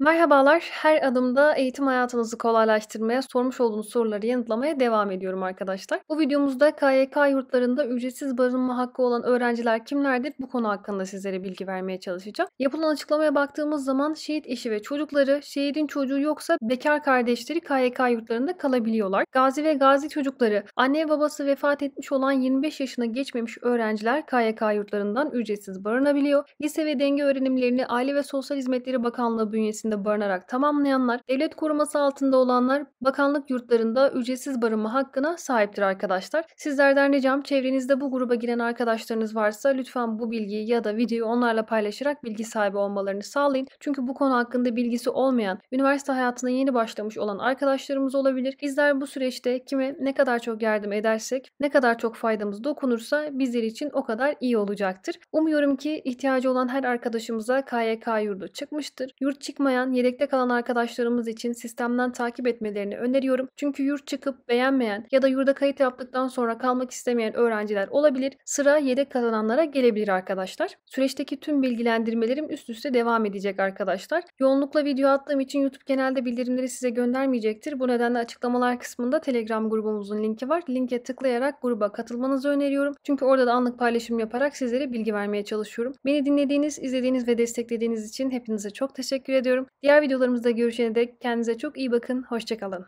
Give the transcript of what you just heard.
Merhabalar. Her adımda eğitim hayatınızı kolaylaştırmaya, sormuş olduğunuz soruları yanıtlamaya devam ediyorum arkadaşlar. Bu videomuzda KYK yurtlarında ücretsiz barınma hakkı olan öğrenciler kimlerdir? Bu konu hakkında sizlere bilgi vermeye çalışacağım. Yapılan açıklamaya baktığımız zaman şehit eşi ve çocukları, şehidin çocuğu yoksa bekar kardeşleri KYK yurtlarında kalabiliyorlar. Gazi ve gazi çocukları, anne babası vefat etmiş olan 25 yaşına geçmemiş öğrenciler KYK yurtlarından ücretsiz barınabiliyor. Lise ve denge öğrenimlerini Aile ve Sosyal Hizmetleri Bakanlığı bünyesinde içerisinde barınarak tamamlayanlar, devlet koruması altında olanlar bakanlık yurtlarında ücretsiz barınma hakkına sahiptir arkadaşlar. Sizlerden ricam çevrenizde bu gruba giren arkadaşlarınız varsa lütfen bu bilgiyi ya da videoyu onlarla paylaşarak bilgi sahibi olmalarını sağlayın. Çünkü bu konu hakkında bilgisi olmayan, üniversite hayatına yeni başlamış olan arkadaşlarımız olabilir. Bizler bu süreçte kime ne kadar çok yardım edersek, ne kadar çok faydamız dokunursa bizler için o kadar iyi olacaktır. Umuyorum ki ihtiyacı olan her arkadaşımıza KYK yurdu çıkmıştır. Yurt çıkmayan olmayan, yedekte kalan arkadaşlarımız için sistemden takip etmelerini öneriyorum. Çünkü yurt çıkıp beğenmeyen ya da yurda kayıt yaptıktan sonra kalmak istemeyen öğrenciler olabilir. Sıra yedek kazananlara gelebilir arkadaşlar. Süreçteki tüm bilgilendirmelerim üst üste devam edecek arkadaşlar. Yoğunlukla video attığım için YouTube genelde bildirimleri size göndermeyecektir. Bu nedenle açıklamalar kısmında Telegram grubumuzun linki var. Linke tıklayarak gruba katılmanızı öneriyorum. Çünkü orada da anlık paylaşım yaparak sizlere bilgi vermeye çalışıyorum. Beni dinlediğiniz, izlediğiniz ve desteklediğiniz için hepinize çok teşekkür ediyorum. Diğer videolarımızda görüşene dek kendinize çok iyi bakın. Hoşçakalın.